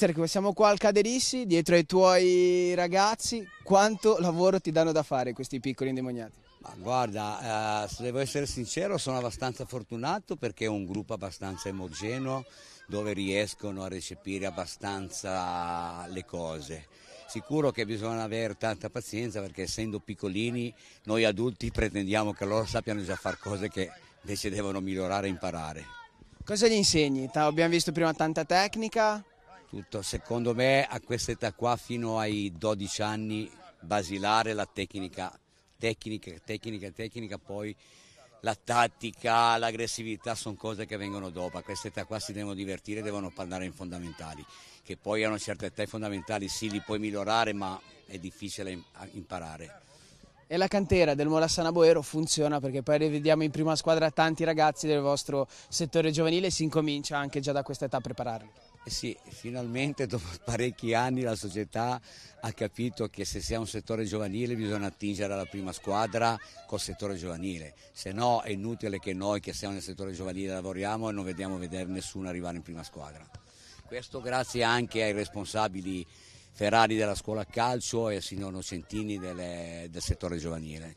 Mister, siamo qua al Caderissi, dietro ai tuoi ragazzi, quanto lavoro ti danno da fare questi piccoli indemoniati? Ma guarda, eh, se devo essere sincero sono abbastanza fortunato perché è un gruppo abbastanza omogeneo dove riescono a recepire abbastanza le cose. Sicuro che bisogna avere tanta pazienza perché essendo piccolini noi adulti pretendiamo che loro sappiano già fare cose che invece devono migliorare e imparare. Cosa gli insegni? Abbiamo visto prima tanta tecnica, tutto. Secondo me a questa età qua, fino ai 12 anni, basilare la tecnica, tecnica, tecnica, tecnica, poi la tattica, l'aggressività sono cose che vengono dopo. A questa età qua si devono divertire, devono parlare in fondamentali, che poi a una certa età i fondamentali sì li puoi migliorare, ma è difficile imparare. E la cantera del Molassana Boero funziona perché poi rivediamo in prima squadra tanti ragazzi del vostro settore giovanile e si incomincia anche già da questa età a prepararli. Eh sì, finalmente dopo parecchi anni la società ha capito che se si è un settore giovanile bisogna attingere alla prima squadra col settore giovanile, se no è inutile che noi che siamo nel settore giovanile lavoriamo e non vediamo vedere nessuno arrivare in prima squadra. Questo grazie anche ai responsabili Ferrari della scuola calcio e al signor Nocentini del, del settore giovanile.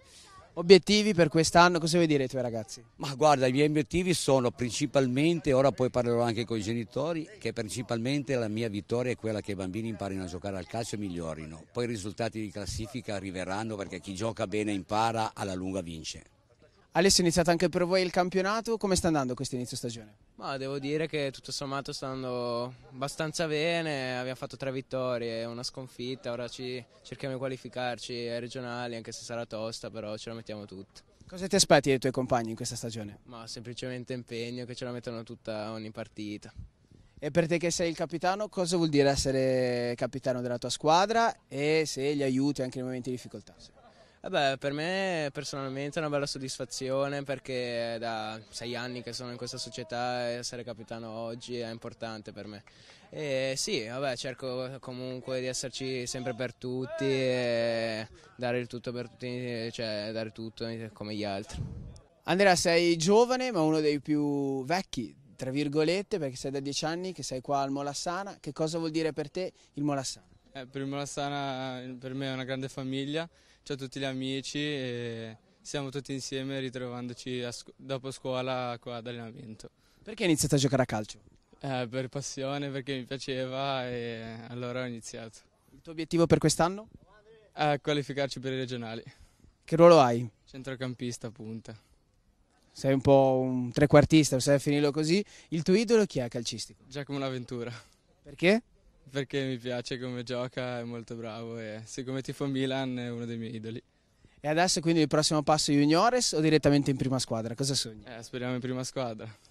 Obiettivi per quest'anno, cosa vuoi dire ai tuoi ragazzi? Ma guarda, i miei obiettivi sono principalmente, ora poi parlerò anche con i genitori, che principalmente la mia vittoria è quella che i bambini imparino a giocare al calcio e migliorino. Poi i risultati di classifica arriveranno perché chi gioca bene impara, alla lunga vince. Alessio è iniziato anche per voi il campionato, come sta andando questo inizio stagione? Ma devo dire che tutto sommato sta andando abbastanza bene, abbiamo fatto tre vittorie, una sconfitta, ora cerchiamo di qualificarci ai regionali anche se sarà tosta però ce la mettiamo tutta. Cosa ti aspetti dai tuoi compagni in questa stagione? Ma semplicemente impegno che ce la mettono tutta ogni partita. E per te che sei il capitano cosa vuol dire essere capitano della tua squadra e se li aiuti anche nei momenti di difficoltà? Sì. Vabbè, eh per me personalmente è una bella soddisfazione perché è da sei anni che sono in questa società e essere capitano oggi è importante per me. E sì, vabbè, cerco comunque di esserci sempre per tutti e dare il tutto per tutti, cioè dare tutto come gli altri. Andrea, sei giovane ma uno dei più vecchi, tra virgolette, perché sei da dieci anni che sei qua al Molassana. Che cosa vuol dire per te il Molassana? Eh, Primo Sana per me è una grande famiglia, ho tutti gli amici e siamo tutti insieme ritrovandoci scu dopo scuola qua ad allenamento. Perché hai iniziato a giocare a calcio? Eh, per passione, perché mi piaceva e allora ho iniziato. Il tuo obiettivo per quest'anno? Eh, qualificarci per i regionali. Che ruolo hai? Centrocampista, punta. Sei un po' un trequartista, sai finirlo così. Il tuo idolo chi è calcistico? Giacomo L'Aventura. Perché? perché mi piace come gioca, è molto bravo e siccome tifo Milan è uno dei miei idoli. E adesso quindi il prossimo passo juniores o direttamente in prima squadra? Cosa sogni? Eh, speriamo in prima squadra.